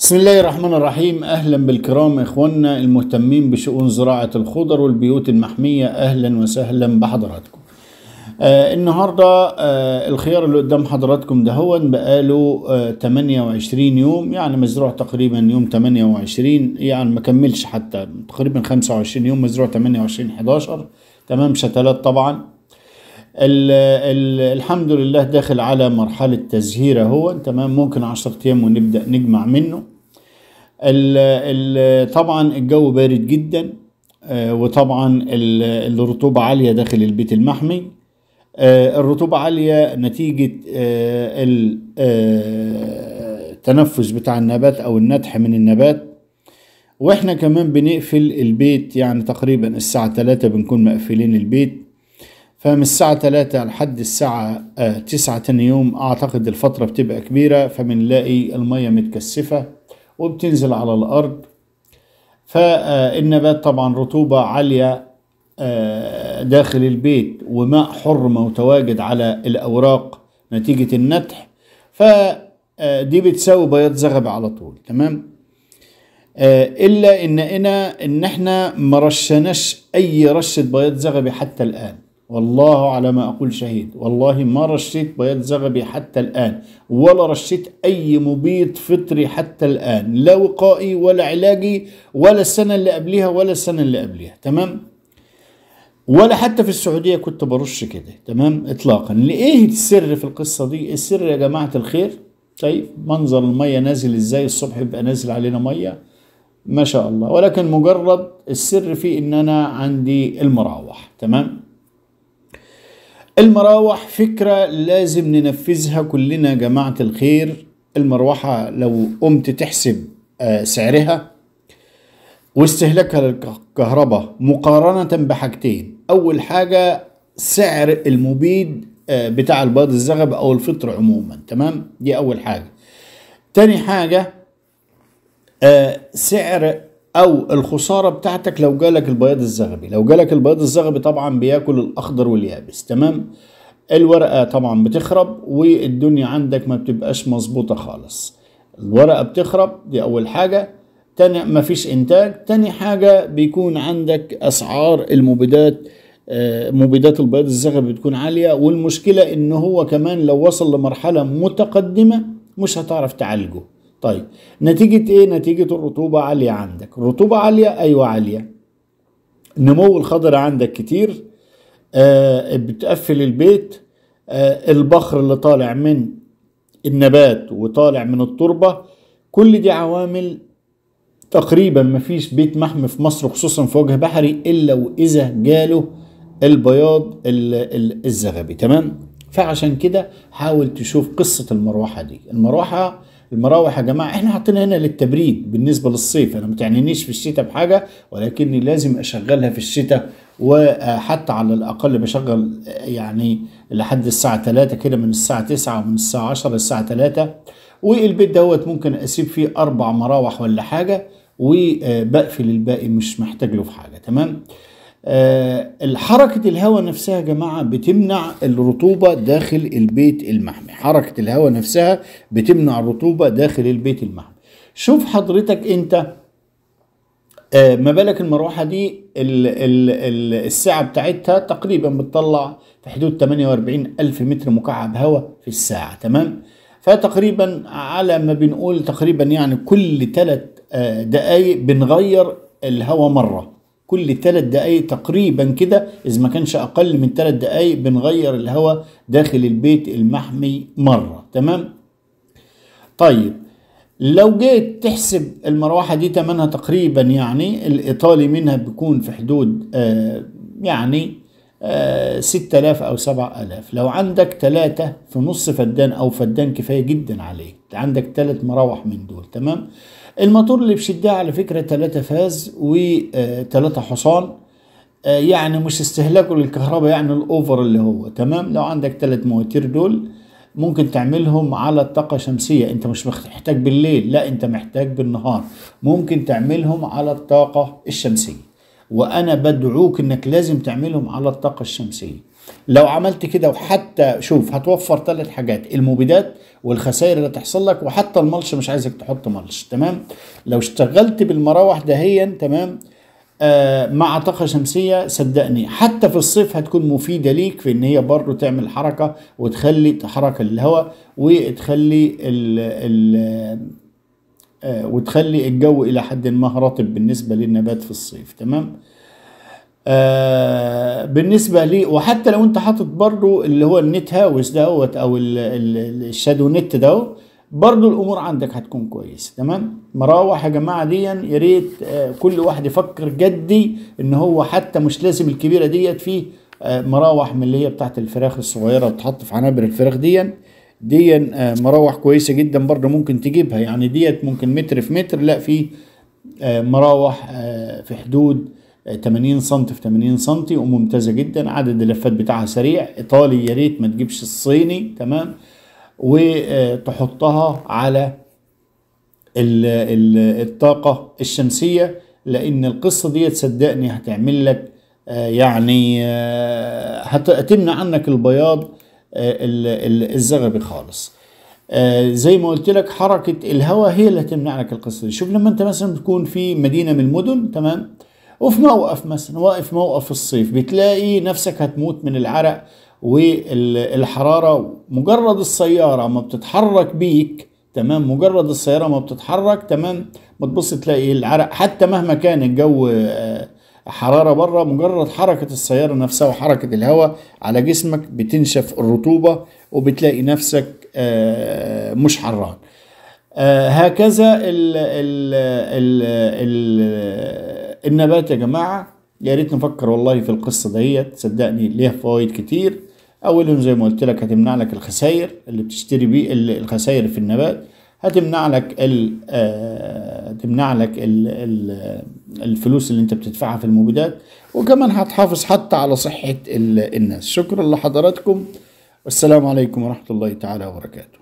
بسم الله الرحمن الرحيم اهلا بالكرام اخواننا المهتمين بشؤون زراعه الخضر والبيوت المحميه اهلا وسهلا بحضراتكم آه النهارده آه الخيار اللي قدام حضراتكم ده هو بقاله آه 28 يوم يعني مزروع تقريبا يوم 28 يعني ما كملش حتى تقريبا 25 يوم مزروع 28 11 تمام شتلات طبعا الـ الـ الحمد لله داخل على مرحلة تزهير اهو تمام ممكن 10 ايام ونبدأ نجمع منه الـ الـ طبعا الجو بارد جدا آه، وطبعا الرطوبة عالية داخل البيت المحمي آه، الرطوبة عالية نتيجة آه، التنفس بتاع النبات أو النتح من النبات واحنا كمان بنقفل البيت يعني تقريبا الساعة تلاتة بنكون مقفلين البيت فمن الساعة تلاتة لحد الساعة تسعة تاني يوم أعتقد الفترة بتبقى كبيرة فبنلاقي المية متكثفة وبتنزل على الأرض فالنبات طبعا رطوبة عالية آه، داخل البيت وماء حر متواجد على الأوراق نتيجة النتح فدي آه، بتساوي بياض زغب على طول تمام آه، إلا إن إنا إن إحنا مرشناش أي رشة بياض زغبي حتى الآن والله على ما أقول شهيد والله ما رشيت بياض زغبي حتى الآن ولا رشيت أي مبيض فطري حتى الآن لا وقائي ولا علاجي ولا السنة اللي قبلها ولا السنة اللي قبلها تمام ولا حتى في السعودية كنت برش كده تمام إطلاقا لإيه السر في القصة دي السر يا جماعة الخير طيب منظر المية نازل إزاي الصبح يبقى نازل علينا مية ما شاء الله ولكن مجرد السر في إن أنا عندي المراوح تمام المراوح فكرة لازم ننفذها كلنا جماعة الخير المروحة لو قمت تحسب آه، سعرها واستهلاكها للكهرباء مقارنة بحاجتين أول حاجة سعر المبيد آه، بتاع البيض الزغب أو الفطر عموما تمام دي أول حاجة تاني حاجة آه، سعر او الخساره بتاعتك لو جالك البياض الزغبي لو جالك البياض الزغبي طبعا بياكل الاخضر واليابس تمام الورقه طبعا بتخرب والدنيا عندك ما بتبقاش مظبوطه خالص الورقه بتخرب دي اول حاجه تاني مفيش انتاج تاني حاجة بيكون عندك اسعار المبيدات آه، مبيدات البياض الزغبي بتكون عالية والمشكلة ان هو كمان لو وصل لمرحلة متقدمة مش هتعرف تعالجه طيب نتيجة ايه نتيجة الرطوبة عالية عندك الرطوبة عالية ايوه عالية نمو الخضر عندك كتير آه بتقفل البيت آه البخر اللي طالع من النبات وطالع من التربة كل دي عوامل تقريبا مفيش بيت محمي في مصر خصوصا في وجه بحري الا واذا جاله البياض الزغبي تمام فعشان كده حاول تشوف قصة المروحة دي المروحة المراوح يا جماعه احنا حاطينها هنا للتبريد بالنسبه للصيف انا ما تعنينيش في الشتاء بحاجه ولكني لازم اشغلها في الشتاء وحتى على الاقل بشغل يعني لحد الساعه 3 كده من الساعه 9 ومن الساعه 10 للساعه 3 والبيت دوت ممكن اسيب فيه اربع مراوح ولا حاجه وبقفل الباقي مش محتاج له في حاجه تمام آه، حركة الهواء نفسها يا جماعة بتمنع الرطوبة داخل البيت المحمي حركة الهواء نفسها بتمنع الرطوبة داخل البيت المحمي شوف حضرتك انت آه، ما بالك المروحة دي الساعة بتاعتها تقريبا بتطلع في حدود 48 ألف متر مكعب هواء في الساعة تمام فتقريبا على ما بنقول تقريبا يعني كل ثلاث آه، دقايق بنغير الهواء مرة كل ثلاث دقايق تقريبا كده إذا ما كانش أقل من ثلاث دقايق بنغير الهواء داخل البيت المحمي مرة تمام طيب لو جيت تحسب المروحة دي تمنها تقريبا يعني الإيطالي منها بيكون في حدود آه يعني آه 6000 أو 7000 لو عندك ثلاثة في نص فدان أو فدان كفاية جدا عليك عندك ثلاث مراوح من دول تمام الموتور اللي بشدها على فكرة تلاتة فاز و آه، تلاتة حصان آه، يعني مش استهلاكه للكهرباء يعني الاوفر اللي هو تمام لو عندك تلات مواتير دول ممكن تعملهم على الطاقة الشمسية انت مش محتاج بالليل لا انت محتاج بالنهار ممكن تعملهم على الطاقة الشمسية وانا بدعوك انك لازم تعملهم على الطاقة الشمسية لو عملت كده وحتى شوف هتوفر ثلاث حاجات المبيدات والخسائر اللي تحصل لك وحتى الملش مش عايزك تحط ملش تمام لو اشتغلت بالمراوح دهيا تمام آه مع طاقة شمسية صدقني حتى في الصيف هتكون مفيدة ليك في ان هي برضه تعمل حركة وتخلي تحرك الهواء وتخلي الـ الـ آه وتخلي الجو الى حد ما رطب بالنسبة للنبات في الصيف تمام آه بالنسبة لي وحتى لو انت حاطط برضو اللي هو النت هاوس دوت او الشادو نت دوت برضو الامور عندك هتكون كويسه تمام مراوح يا جماعه ديا يا ريت آه كل واحد يفكر جدي ان هو حتى مش لازم الكبيره ديت فيه آه مراوح من اللي هي بتاعت الفراخ الصغيره بتحط في عنابر الفراخ ديا ديا آه مراوح كويسه جدا برضو ممكن تجيبها يعني ديت ممكن متر في متر لا في آه، مراوح آه، في حدود 80 سم في 80 سم وممتازه جدا عدد اللفات بتاعها سريع ايطالي يا ريت ما تجيبش الصيني تمام وتحطها على الطاقه الشمسيه لان القصه دي صدقني هتعمل لك آه، يعني آه، هتمنع عنك البياض آه، الزغبي خالص زي ما قلت لك حركه الهواء هي اللي هتمنع لك القصه دي شوف لما انت مثلا تكون في مدينه من المدن تمام وفي موقف مثلا واقف موقف الصيف بتلاقي نفسك هتموت من العرق والحرارة مجرد السيارة ما بتتحرك بيك تمام مجرد السيارة ما بتتحرك تمام ما تبص تلاقي العرق حتى مهما كان الجو آه، حرارة بره مجرد حركة السيارة نفسها وحركة الهواء على جسمك بتنشف الرطوبة وبتلاقي نفسك آه، مش حران آه، هكذا ال ال ال ال النبات يا جماعة يا ريت نفكر والله في القصة ديت صدقني ليها فوائد كتير أولهم زي ما قلت لك هتمنع لك الخساير اللي بتشتري بيه الخساير في النبات هتمنع لك ال آه، هتمنع لك الفلوس اللي انت بتدفعها في المبيدات وكمان هتحافظ حتى على صحة الناس شكرا لحضراتكم والسلام عليكم ورحمة الله تعالى وبركاته